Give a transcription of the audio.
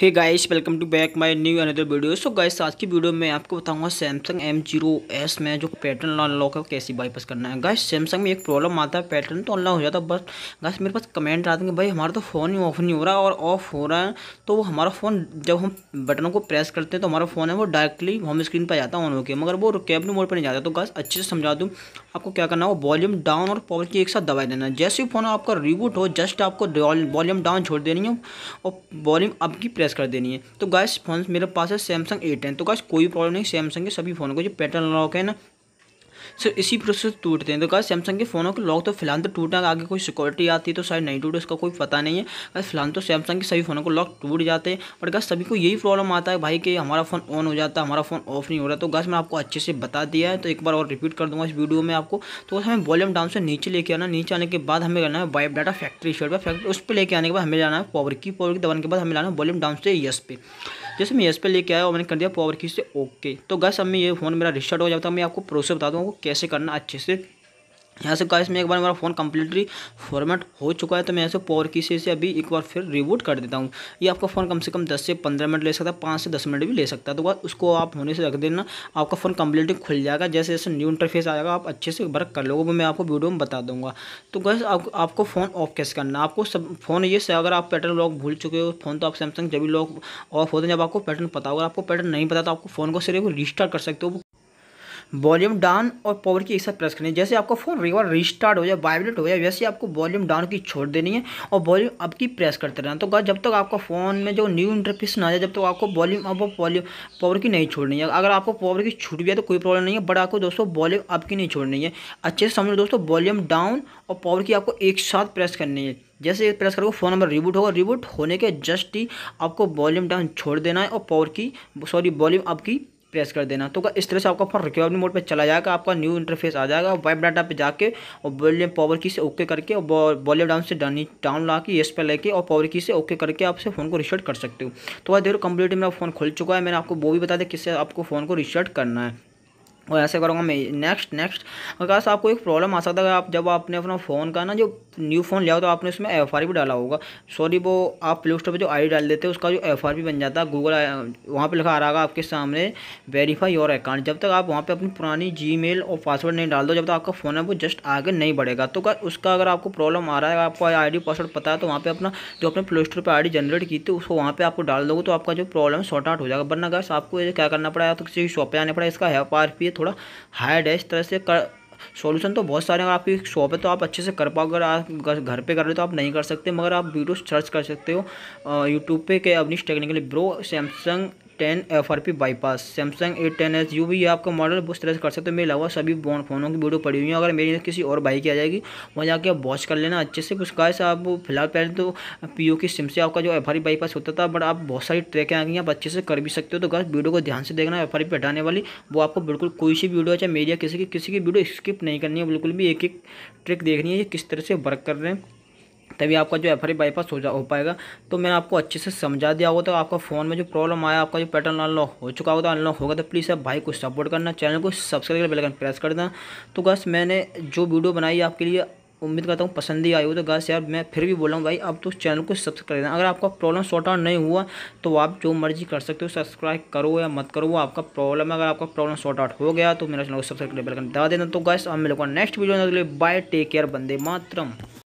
hey guys welcome to back my new another video so guys आज की video में आपको बताऊंगा सैमसंग एम जीरो एस में जो पैटर्न अनलॉक है कैसे बाईपास करना है गाइस सैमसंग में एक प्रॉब्लम आता है पैटर्न तो अनलॉक हो जाता है बस गाइस मेरे पास कमेंट आते हैं कि भाई हमारा तो फ़ोन ही ऑफ नहीं हो रहा और ऑफ हो रहा है तो वो हमारा फ़ोन जब हम बटनों को प्रेस करते हैं तो हमारा फ़ोन है वो डायरेक्टली होम स्क्रीन पर जाता है ऑन होकर मगर वो कैबनी मोड पर नहीं जाता तो गाइस अच्छे से समझा दूँ आपको क्या करना है वो वॉल्यूम डाउन और पावर की एक साथ दबाई देना है जैसे ही फ़ोन आपका रिबूट हो जस्ट आपको वॉल्यूम डाउन छोड़ देनी है और वॉल्यूम अब की प्रेस रिप्लेस कर देनी है तो गाइस फोन मेरे पास है सैमसंग ए टेन तो गाइस कोई प्रॉब्लम नहीं सैमसंग के सभी फ़ोन को जो पैटर्न लॉक है ना सर इसी प्रोसेस टूटते हैं तो क्या सैमसंग के फ़ोनों के लॉक तो फिलहाल तो टूटना आगे कोई सिक्योरिटी आती है तो शायद नहीं टूटे उसका कोई पता नहीं है बस फिलहाल तो सैमसंग के सभी फ़ोनों को लॉक टूट जाते हैं बट गस सभी को यही प्रॉब्लम आता है भाई कि हमारा फ़ोन ऑन हो जाता है हमारा फ़ोन ऑफ नहीं हो रहा तो गैस मैं आपको अच्छे से बता दिया है तो एक बार और रिपीट कर दूंगा इस वीडियो में आपको तो हमें वॉल्यूम डाउन से नीचे लेके आना नीचे आने के बाद हमें करना है बाइप डाटा फैक्ट्री शर्ट पर फैक्ट्री उस पर लेके आने के बाद हमें जाना है पॉवर की पॉवर की दबाने के बाद हमें लाना है वॉल्यूम डाउन से यस पे जैसे मैं इस पर लेके आया और मैंने कर दिया पावर की से ओके तो गैस अब मैं ये फ़ोन मेरा रिस्टार्ट हो जाता है मैं आपको प्रोसेस बता दूँ कैसे करना अच्छे से यहाँ से गाइस में एक बार मेरा फ़ोन कम्प्लीटली फॉर्मेट हो चुका है तो मैं यहाँ पावर की से इसे अभी एक बार फिर रिबूट कर देता हूँ ये आपका फ़ोन कम से कम 10 से 15 मिनट ले सकता है पाँच से 10 मिनट भी ले सकता है तो बस उसको आप होने से रख देना आपका फ़ोन कम्प्लीटली खुल जाएगा जैसे जैसे न्यू इंटरफेस आएगा आप अच्छे से वर्क कर लोगों मैं आपको वीडियो में बता दूँगा तो गैस आप, आपको फ़ोन ऑफ कैसे करना आपको सब फ़ोन ये से अगर आप पैटर्न लॉक भूल चुके हो फ़ोन तो आप सैमसंग जब भी लॉक ऑफ होते हैं जब आपको पैटर्न पता होगा आपको पैटर्न नहीं पता तो आपको फ़ोन को सिर्फ रिस्टार्ट कर सकते हो वॉल्यूम डाउन और पावर की एक साथ प्रेस करनी है जैसे आपका फ़ोन रिवर रिस्टार्ट हो जाए वाइब्रेट हो जाए वैसे आपको वॉल्यूम डाउन की छोड़ देनी है और वॉल्यूम अप की प्रेस करते रहना तो जब तक आपका फ़ोन में जो न्यू इंटरफेस ना आ जाए जब तक आपको वॉल्यूम अप और वॉल्यूम पावर की नहीं छोड़नी है अगर आपको पावर की छूट गया तो कोई प्रॉब्लम नहीं है बट आपको दोस्तों वॉल्यूम अप की नहीं छोड़नी है अच्छे से समझो दोस्तों वॉल्यूम डाउन और पावर की आपको एक साथ प्रेस करनी है जैसे प्रेस करोगे फ़ोन नंबर रिबूट होगा रिबूट होने के जस्ट ही आपको वॉल्यूम डाउन छोड़ देना है और पावर की सॉरी वॉल्यूम अप की प्रेस कर देना तो इस तरह से आपका फोन रिकवरी मोड पे चला जाएगा आपका न्यू इंटरफेस आ जाएगा वाइब डाटा पे जाके और वॉल्यूम पावर की से ओके करके और वॉल्यूम डाउन से डाउन डाउन ला के येस पे लेके और पावर की से ओके करके आपसे फ़ोन को रिशर्ट कर सकते हो तो वह देखो कंप्लीट मेरा फ़ोन खुल चुका है मैंने आपको वो भी बता दें किससे आपको फ़ोन को रिशर्ट करना है और ऐसे करूँगा मैं नेक्स्ट नेक्स्ट और खास आपको एक प्रॉब्लम आ सकता है आप जब आपने अपना फ़ोन का ना जो न्यू फ़ोन लिया हो तो आपने उसमें एफ भी डाला होगा सॉरी वो आप प्ले स्टोर पर जो आई डाल देते हैं उसका जो एफ बन जाता है गूगल वहाँ पर लिखा आ रहा आपके सामने वेरीफाई योर अकाउंट जब तक आप वहाँ पर अपनी पुरानी जी और पासवर्ड नहीं डाल दो जब तक आपका फ़ोन है वो जस्ट आगे नहीं बढ़ेगा तो उसका अगर आपको प्रॉब्लम आ रहा है आपको आई पासवर्ड पता है तो वहाँ पर अपना जो अपने प्ले स्टोर पर आई जनरेट की थी उसको वहाँ पर आपको डाल दोगे तो आपका जो प्रॉब्लम शॉर्ट आउट हो जाएगा वरना गैस आपको क्या करना पड़ा या तो किसी शॉप पर आने पड़ा इसका एफ आर पी थोड़ा हार्ड है इस तरह से कर सॉल्यूशन तो बहुत सारे हैं आपकी शॉप है तो आप अच्छे से कर पाओ अगर आप घर पे कर रहे हो तो आप नहीं कर सकते मगर आप वीडियो सर्च कर सकते हो यूट्यूब पे के Avnish technically bro Samsung ten F R P bypass Samsung A ten S U भी आपका मॉडल उस तरह से कर सकते हो मेरे अलावा सभी फोनों की वीडियो पड़ी हुई है अगर मेरी किसी और भाई की आ जाएगी वहाँ जाके आप वॉच कर लेना अच्छे से कुछ गाय आप फिलहाल पहले तो पी की सिम से आपका जो एफ आर बाईपास होता था बट आप बहुत सारी ट्रेकें आ गई हैं आप अच्छे से कर भी सकते हो तो गाय वीडियो को ध्यान से देखना एफ आर पी हटाने वाली वो आपको बिल्कुल कोई सी वीडियो चाहे मेरी या किसी की किसी की वीडियो स्किप नहीं करनी है बिल्कुल भी एक एक ट्रिक देखनी है ये किस तरह से वर्क कर रहे हैं तभी आपका जो एफ बाईपास हो जा हो पाएगा तो मैंने आपको अच्छे से समझा दिया होगा तो आपका फ़ोन में जो प्रॉब्लम आया आपका जो पैटर्न अनलॉक हो चुका होगा तो अनलॉक होगा तो प्लीज़ आप भाई को सपोर्ट करना चैनल को सब्सक्राइब कर बेलकन प्रेस कर देना तो बस मैंने जो वीडियो बनाई आपके लिए उम्मीद करता हूँ पसंद ही आई हो तो गस यार मैं फिर भी बोला हूँ भाई अब तो चैनल को सब्सक्राइब देना अगर आपका प्रॉब्लम सॉर्ट आउट नहीं हुआ तो आप जो मर्जी कर सकते हो सब्सक्राइब करो या मत करो वो आपका प्रॉब्लम है अगर आपका प्रॉब्लम सॉर्ट आउट हो गया तो मेरा चैनल को सब्सक्राइब बेलकन दबा देना तो गाइस हम को नेक्स्ट वीडियो में बाय टेक केयर बंदे मातरम